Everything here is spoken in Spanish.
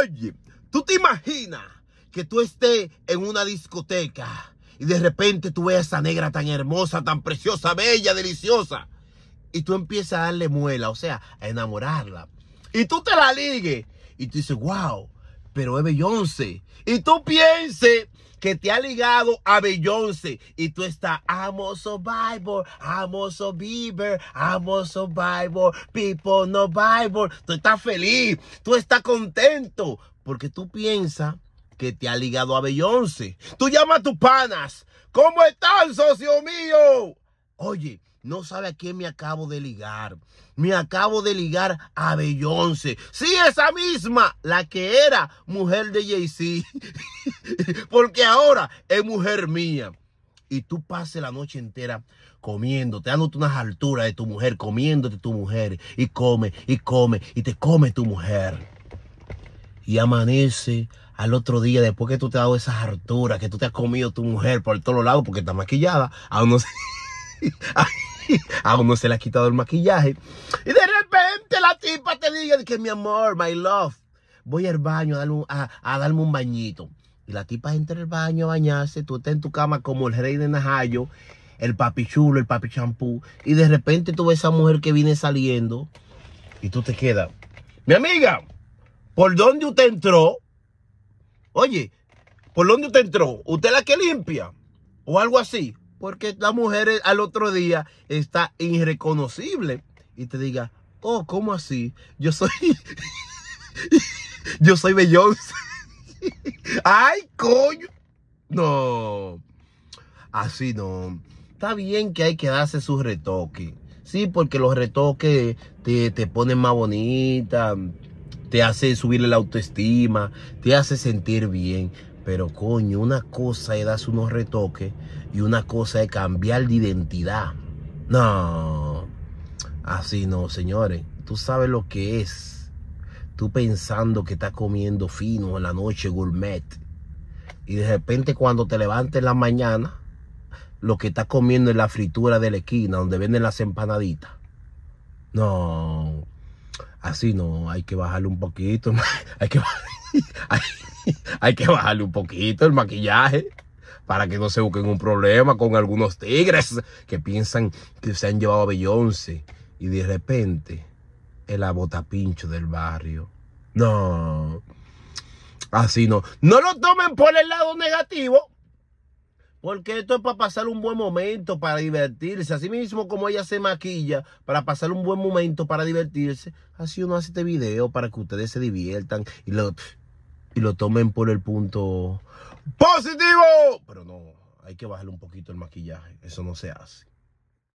Oye, tú te imaginas que tú estés en una discoteca y de repente tú ves a esa negra tan hermosa, tan preciosa, bella, deliciosa. Y tú empiezas a darle muela, o sea, a enamorarla. Y tú te la ligues. Y tú dices, wow, pero es Beyoncé. Y tú pienses que te ha ligado a Beyoncé y tú estás, amo Survivor, amo Survivor, amo Survivor, people no Bible. Tú estás feliz, tú estás contento porque tú piensas que te ha ligado a Beyoncé. Tú llamas a tus panas, ¿cómo están, socio mío? Oye, no sabe a quién me acabo de ligar. Me acabo de ligar a Bellonce. Sí, esa misma, la que era mujer de Jay-Z. Porque ahora es mujer mía. Y tú pases la noche entera comiéndote, dándote unas alturas de tu mujer, comiéndote tu mujer. Y come, y come, y te come tu mujer. Y amanece al otro día, después que tú te has dado esas alturas, que tú te has comido tu mujer por todos lados, porque está maquillada, aún no sé. Aún no se le ha quitado el maquillaje. Y de repente la tipa te diga que mi amor, my love, voy al baño a darme un, bañito. Y la tipa entra al baño a bañarse, tú estás en tu cama como el rey de Najayo, el papi chulo, el papi champú. Y de repente tú ves a esa mujer que viene saliendo y tú te quedas. Mi amiga, ¿por dónde usted entró? Oye, ¿por dónde usted entró? ¿Usted la que limpia? O algo así. Porque la mujer al otro día está irreconocible y te diga, oh, ¿cómo así? Yo soy, yo soy Beyoncé. Ay, coño. No, así no. Está bien que hay que darse sus retoques. Sí, porque los retoques te, ponen más bonita, te hace subir la autoestima, te hace sentir bien. Pero coño, una cosa es darse unos retoques y una cosa es cambiar de identidad. No, así no, señores. Tú sabes lo que es. Tú pensando que estás comiendo fino en la noche, gourmet. Y de repente cuando te levantes en la mañana, lo que estás comiendo es la fritura de la esquina, donde venden las empanaditas. No, así no, hay que bajarle un poquito. Hay que bajarle. hay, que bajarle un poquito el maquillaje para que no se busquen un problema con algunos tigres que piensan que se han llevado a Beyoncé y de repente el abotapincho del barrio. No, así no. No lo tomen por el lado negativo, porque esto es para pasar un buen momento, para divertirse. Así mismo como ella se maquilla para pasar un buen momento, para divertirse, así uno hace este video para que ustedes se diviertan y lo, y lo tomen por el punto positivo. Pero no, hay que bajarle un poquito el maquillaje. Eso no se hace.